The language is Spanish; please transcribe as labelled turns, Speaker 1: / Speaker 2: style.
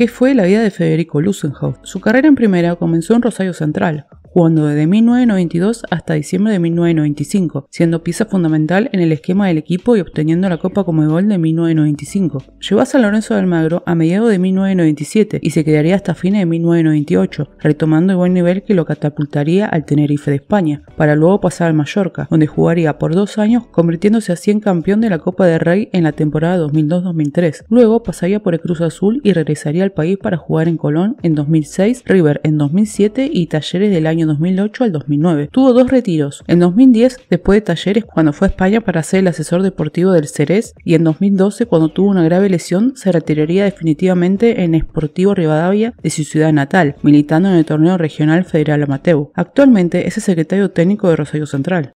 Speaker 1: ¿Qué fue la vida de Federico Lusenhoff? Su carrera en primera comenzó en Rosario Central, jugando desde 1992 hasta diciembre de 1995, siendo pieza fundamental en el esquema del equipo y obteniendo la Copa como gol de 1995. Llegó a San Lorenzo del Magro a mediados de 1997 y se quedaría hasta fines de 1998, retomando el buen nivel que lo catapultaría al Tenerife de España, para luego pasar al Mallorca, donde jugaría por dos años, convirtiéndose así en campeón de la Copa de Rey en la temporada 2002-2003. Luego pasaría por el Cruz Azul y regresaría al país para jugar en Colón en 2006, River en 2007 y Talleres del año 2008 al 2009. Tuvo dos retiros, en 2010 después de talleres cuando fue a España para ser el asesor deportivo del Ceres y en 2012 cuando tuvo una grave lesión se retiraría definitivamente en Sportivo Rivadavia de su ciudad natal, militando en el torneo regional federal amateur. Actualmente es el secretario técnico de Rosario Central.